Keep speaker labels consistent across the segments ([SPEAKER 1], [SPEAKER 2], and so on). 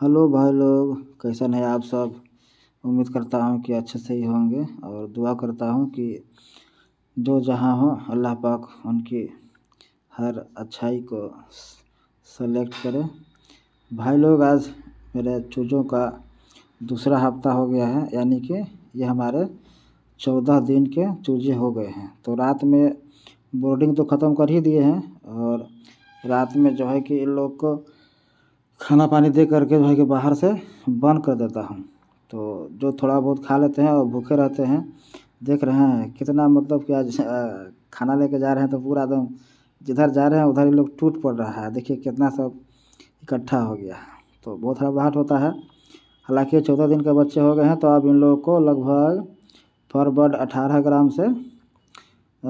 [SPEAKER 1] hello भाई लोग कैसा है आप सब उम्मीद करता हूँ कि अच्छे से ही होंगे और दुआ करता हूँ कि जो जहाँ हो अल्लाह पाक उनकी हर अच्छाई को सेलेक्ट करे भाई लोग आज मेरे चूजों का दूसरा हफ्ता हो गया है यानी कि ये हमारे चौदह दिन के चूजे हो गए हैं तो रात में बोर्डिंग तो ख़त्म कर ही दिए हैं और रात में जो है कि इन लोग को खाना पानी दे करके जो है कि बाहर से बंद कर देता हूँ तो जो थोड़ा बहुत खा लेते हैं और भूखे रहते हैं देख रहे हैं कितना मतलब कि आज खाना लेके जा रहे हैं तो पूरा एकदम जिधर जा रहे हैं उधर ही लोग टूट पड़ रहा है देखिए कितना सब इकट्ठा हो गया है तो बहुत हड़बड़ाहट होता है हालांकि चौदह दिन के बच्चे हो गए हैं तो अब इन लोगों को लगभग पर बर्ड अठारह ग्राम से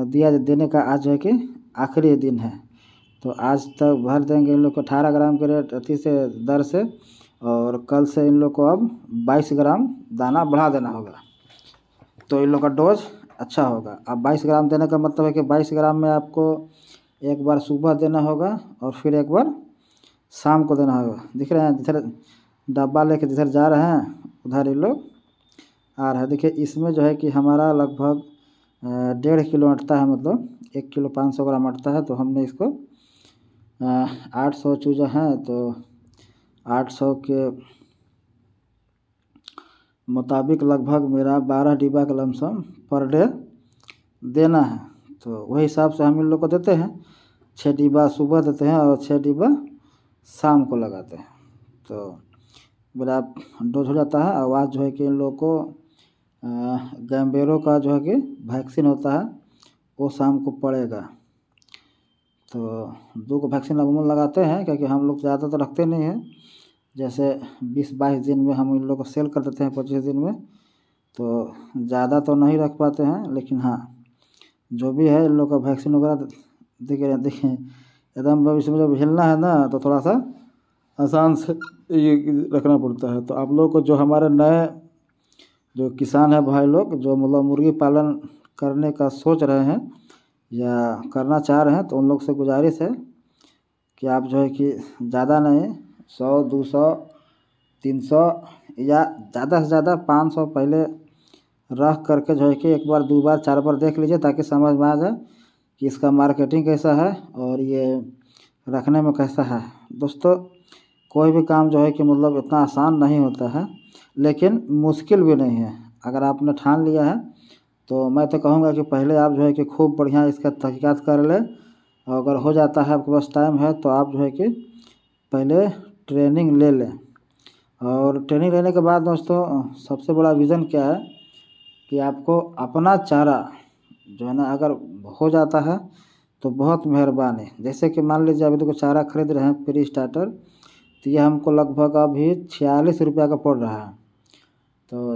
[SPEAKER 1] दिया देने का आज जो है कि आखिरी दिन है तो आज तक भर देंगे इन लोग को अठारह ग्राम के रेट अति से दर से और कल से इन लोग को अब बाईस ग्राम दाना बढ़ा देना होगा तो इन लोग का डोज अच्छा होगा अब बाईस ग्राम देने का मतलब है कि बाईस ग्राम में आपको एक बार सुबह देना होगा और फिर एक बार शाम को देना होगा दिख रहे हैं जिधर डब्बा लेके जिधर जा रहे हैं उधर ये लोग आ रहे हैं देखिए इसमें जो है कि हमारा लगभग डेढ़ किलो अटता है मतलब एक किलो पाँच सौ ग्राम अटता है तो हमने इसको आठ सौ चूज़ा हैं तो आठ सौ के मुताबिक लगभग मेरा बारह डिब्बा का लमसम पर डे देना है तो वही हिसाब से हम इन लोग को देते हैं छः डिब्बा सुबह देते हैं और छः डिब्बा शाम को लगाते हैं तो मेरा डोज हो जाता है आवाज़ जो है कि इन लोग को गैम्बेरों का जो है कि वैक्सीन होता है वो शाम को पड़ेगा तो दो को वैक्सीन अमूमन लगाते हैं क्योंकि हम लोग ज़्यादा तो रखते नहीं हैं जैसे बीस बाईस दिन में हम इन लोग को सेल कर देते हैं पच्चीस दिन में तो ज़्यादा तो नहीं रख पाते हैं लेकिन हाँ जो भी है इन लोग का वैक्सीन वगैरह देखे देखें एकदम भविष्य में जब हिलना है ना तो थोड़ा सा आसान से ये रखना पड़ता है तो आप लोग को जो हमारे नए जो किसान है भाई लोग जो मतलब मुर्गी पालन करने का सोच रहे हैं या करना चाह रहे हैं तो उन लोग से गुज़ारिश है कि आप जो है कि ज़्यादा नहीं सौ दो सौ तीन सौ या ज़्यादा से ज़्यादा पाँच सौ पहले रख करके जो है कि एक बार दो बार चार बार देख लीजिए ताकि समझ में आ जाए कि इसका मार्केटिंग कैसा है और ये रखने में कैसा है दोस्तों कोई भी काम जो है कि मतलब इतना आसान नहीं होता है लेकिन मुश्किल भी नहीं है अगर आपने ठान लिया है तो मैं तो कहूँगा कि पहले आप जो है कि खूब बढ़िया इसका तहकीक़त कर लें और अगर हो जाता है आपके पास टाइम है तो आप जो है कि पहले ट्रेनिंग ले लें और ट्रेनिंग लेने के बाद दोस्तों सबसे बड़ा विज़न क्या है कि आपको अपना चारा जो है ना अगर हो जाता है तो बहुत मेहरबानी जैसे कि मान लीजिए अभी देखो तो चारा खरीद रहे हैं फ्री स्टार्टर तो ये हमको लगभग अभी छियालीस रुपया का पड़ रहा है तो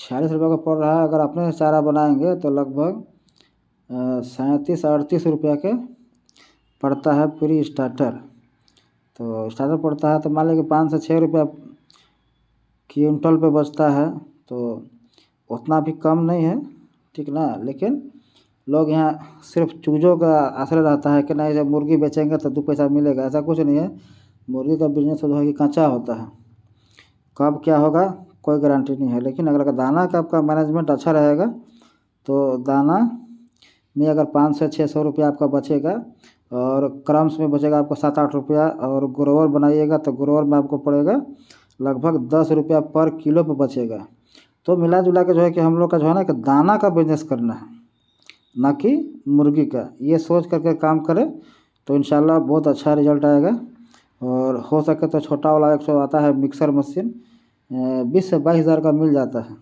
[SPEAKER 1] छियालीस रुपये का पड़ रहा है अगर अपने चारा बनाएंगे तो लगभग सैंतीस अड़तीस रुपये के पड़ता है प्री स्टार्टर तो स्टार्टर पड़ता है तो मान लीजिए पाँच से छः रुपया क्विंटल पे बचता है तो उतना भी कम नहीं है ठीक ना लेकिन लोग यहाँ सिर्फ चूजों का आश्रय रहता है कि नहीं जब मुर्गी बेचेंगे तो दो पैसा मिलेगा ऐसा कुछ नहीं है मुर्गी का बिजनेस जो है कि कच्चा होता है कब क्या होगा कोई गारंटी नहीं है लेकिन अगर दाना का आपका मैनेजमेंट अच्छा रहेगा तो दाना में अगर पाँच से छः सौ रुपया आपका बचेगा और क्रम्स में बचेगा आपको सात आठ रुपया और ग्रोवर बनाइएगा तो ग्रोवर में आपको पड़ेगा लगभग दस रुपया पर किलो पर बचेगा तो मिला जुला के जो है कि हम लोग का जो है ना कि दाना का बिजनेस करना है ना कि मुर्गी का ये सोच करके काम करें तो इन बहुत अच्छा रिजल्ट आएगा और हो सके तो छोटा वाला एक सौ आता है मिक्सर मशीन बीस से बाईस हज़ार का मिल जाता है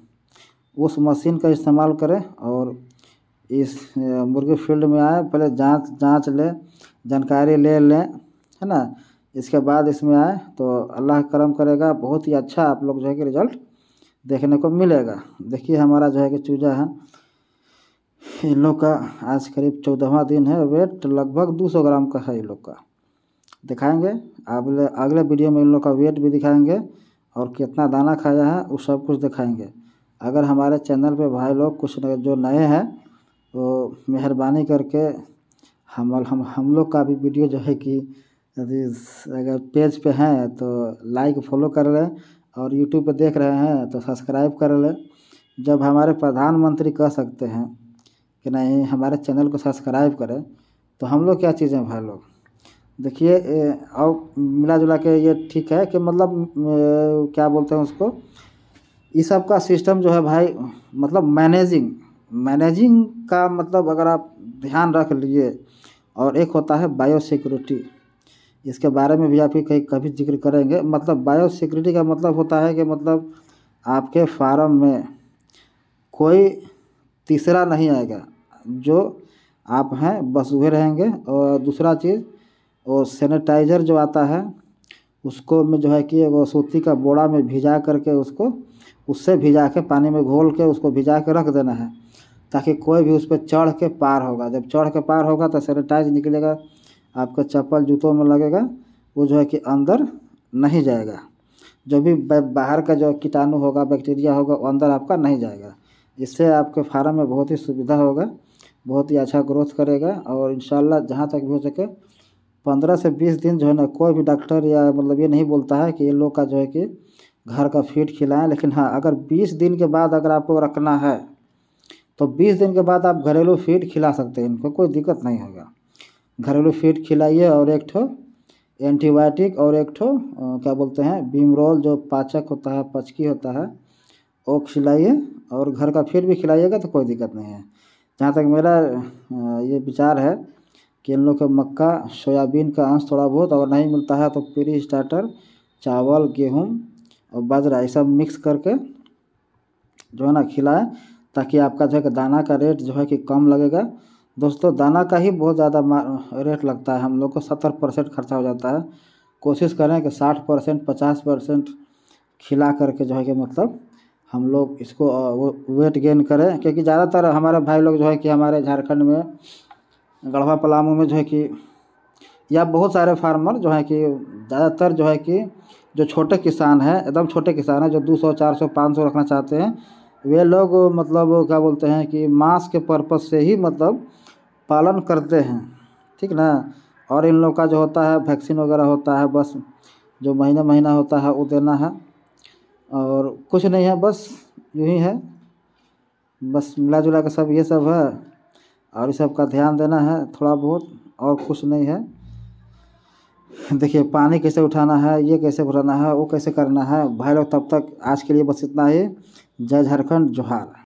[SPEAKER 1] उस मशीन का इस्तेमाल करें और इस मुर्गी फील्ड में आए पहले जांच जांच लें जानकारी ले लें है ना इसके बाद इसमें आए तो अल्लाह करम करेगा बहुत ही अच्छा आप लोग जो है कि रिजल्ट देखने को मिलेगा देखिए हमारा जो है कि चूजा है इन लोग का आज करीब चौदहवा दिन है वेट लगभग दो सौ ग्राम का है इन लोग का दिखाएंगे अगले अगले वीडियो में इन लोग का वेट भी दिखाएंगे और कितना दाना खाया है वो सब कुछ दिखाएँगे अगर हमारे चैनल पे भाई लोग कुछ जो नए हैं तो मेहरबानी करके हम हम हम लोग का भी वीडियो जो है कि यदि अगर पेज पे हैं तो लाइक फॉलो कर लें और यूट्यूब पे देख रहे हैं तो सब्सक्राइब कर लें जब हमारे प्रधानमंत्री कह सकते हैं कि नहीं हमारे चैनल को सब्सक्राइब करें तो हम लोग क्या चीज़ें भाई लोग देखिए और मिला जुला के ये ठीक है कि मतलब क्या बोलते हैं उसको ये सब का सिस्टम जो है भाई मतलब मैनेजिंग मैनेजिंग का मतलब अगर आप ध्यान रख लिए और एक होता है बायो सिक्योरिटी इसके बारे में भी आप कहीं कभी जिक्र करेंगे मतलब बायो सिक्योरिटी का मतलब होता है कि मतलब आपके फार्म में कोई तीसरा नहीं आएगा जो आप हैं बस हुए रहेंगे और दूसरा चीज़ वो सेनेटाइजर जो आता है उसको में जो है कि वो सूती का बोरा में भिजा करके उसको उससे भिजा के पानी में घोल के उसको भिजा के रख देना है ताकि कोई भी उस पर चढ़ के पार होगा जब चढ़ के पार होगा तो सैनिटाइज निकलेगा आपका चप्पल जूतों में लगेगा वो जो है कि अंदर नहीं जाएगा जो भी बाहर का जो कीटाणु होगा बैक्टीरिया होगा वो अंदर आपका नहीं जाएगा इससे आपके फार्म में बहुत ही सुविधा होगा बहुत ही अच्छा ग्रोथ करेगा और इन जहाँ तक भी हो सके पंद्रह से बीस दिन जो है ना कोई भी डॉक्टर या मतलब ये नहीं बोलता है कि इन लोग का जो है कि घर का फीड खिलाएं लेकिन हाँ अगर बीस दिन के बाद अगर आपको रखना है तो बीस दिन के बाद आप घरेलू फीड खिला सकते हैं इनको कोई दिक्कत नहीं होगा घरेलू फीड खिलाइए और एक ठो एंटीबायोटिक और एक ठो क्या बोलते हैं बीमरोल जो पाचक होता है पचकी होता है वो खिलाइए और घर का फीड भी खिलाइएगा तो कोई दिक्कत नहीं है जहाँ तक मेरा ये विचार है कि इन लोग के मक्का सोयाबीन का अंश थोड़ा बहुत अगर नहीं मिलता है तो पीरी स्टार्टर चावल गेहूँ और बाजरा ये सब मिक्स करके जो है ना खिलाए ताकि आपका जो है कि दाना का रेट जो है कि कम लगेगा दोस्तों दाना का ही बहुत ज़्यादा रेट लगता है हम लोग को सत्तर परसेंट खर्चा हो जाता है कोशिश करें कि साठ परसेंट पचास परसेंट खिला करके जो है कि मतलब हम लोग इसको वेट गेन करें क्योंकि ज़्यादातर हमारे भाई लोग जो है कि हमारे झारखंड में गढ़वा पलामू में जो है कि या बहुत सारे फार्मर जो है कि ज़्यादातर जो है कि जो छोटे किसान हैं एकदम छोटे किसान हैं जो दो सौ चार सौ पाँच सौ रखना चाहते हैं वे लोग मतलब क्या बोलते हैं कि मांस के पर्पज़ से ही मतलब पालन करते हैं ठीक ना और इन लोग का जो होता है वैक्सीन वगैरह होता है बस जो महीना महीना होता है वो देना है और कुछ नहीं है बस यही ही है बस मिला जुला के सब ये सब है और इस सब का ध्यान देना है थोड़ा बहुत और कुछ नहीं है देखिए पानी कैसे उठाना है ये कैसे भराना है वो कैसे करना है भाई लोग तब तक आज के लिए बस इतना ही जय झारखंड जोहार